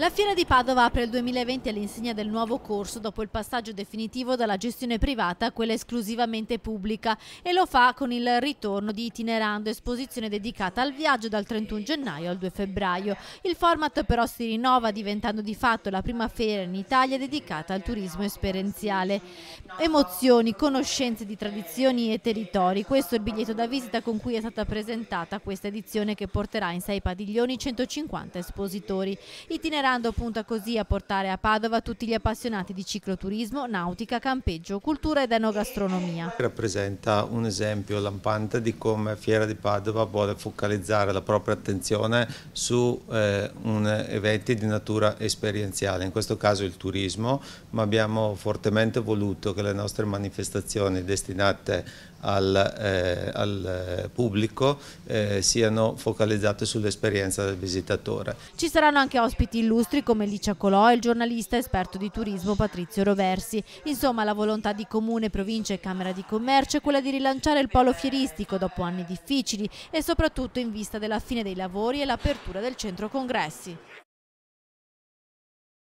La Fiera di Padova apre il 2020 all'insegna del nuovo corso dopo il passaggio definitivo dalla gestione privata a quella esclusivamente pubblica e lo fa con il ritorno di Itinerando, esposizione dedicata al viaggio dal 31 gennaio al 2 febbraio. Il format però si rinnova diventando di fatto la prima fiera in Italia dedicata al turismo esperienziale. Emozioni, conoscenze di tradizioni e territori, questo è il biglietto da visita con cui è stata presentata questa edizione che porterà in sei padiglioni 150 espositori. Itinerando sperando appunto così a portare a Padova tutti gli appassionati di cicloturismo, nautica, campeggio, cultura ed enogastronomia. Rappresenta un esempio lampante di come Fiera di Padova vuole focalizzare la propria attenzione su eh, eventi di natura esperienziale, in questo caso il turismo, ma abbiamo fortemente voluto che le nostre manifestazioni destinate al, eh, al pubblico eh, siano focalizzate sull'esperienza del visitatore. Ci saranno anche ospiti illustri illustri come Licia Colò e il giornalista esperto di turismo Patrizio Roversi. Insomma, la volontà di Comune, Provincia e Camera di Commercio è quella di rilanciare il polo fieristico dopo anni difficili e soprattutto in vista della fine dei lavori e l'apertura del centro congressi.